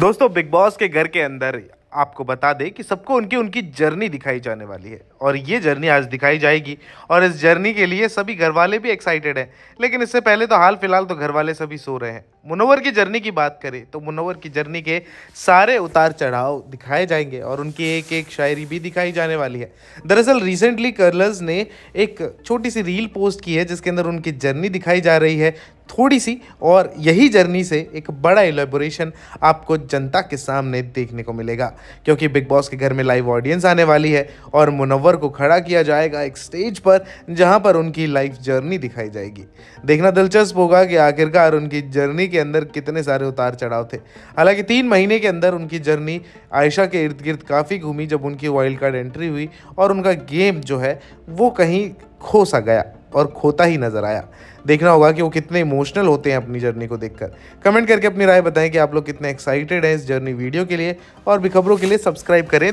दोस्तों big boss के घर के अंदर आपको बता दें कि सबको उनकी उनकी जर्नी दिखाई जाने वाली है और ये जर्नी आज दिखाई जाएगी और इस जर्नी के लिए सभी घर वाले भी एक्साइटेड हैं लेकिन इससे पहले तो हाल फिलहाल तो घर वाले सभी सो रहे हैं मुनोवर की जर्नी की बात करें तो मुनोवर की जर्नी के सारे उतार चढ़ाव दिखाए जाएंगे और उनकी एक एक शायरी भी दिखाई जाने वाली है दरअसल रिसेंटली कर्लर्स ने एक छोटी सी रील पोस्ट की है जिसके अंदर उनकी जर्नी दिखाई जा रही है थोड़ी सी और यही जर्नी से एक बड़ा एलेबोरेशन आपको जनता के सामने देखने को मिलेगा क्योंकि बिग बॉस के घर में लाइव ऑडियंस आने वाली है और मुनवर को खड़ा किया जाएगा एक स्टेज पर जहां पर उनकी लाइफ जर्नी दिखाई जाएगी देखना दिलचस्प होगा कि आखिरकार उनकी जर्नी के अंदर कितने सारे उतार चढ़ाव थे हालांकि तीन महीने के अंदर उनकी जर्नी आयशा के इर्द गिर्द काफ़ी घूमी जब उनकी वाइल्ड कार्ड एंट्री हुई और उनका गेम जो है वो कहीं खो सा गया और खोता ही नज़र आया देखना होगा कि वो कितने इमोशनल होते हैं अपनी जर्नी को देखकर कमेंट करके अपनी राय बताएं कि आप लोग कितने एक्साइटेड हैं इस जर्नी वीडियो के लिए और भी खबरों के लिए सब्सक्राइब करें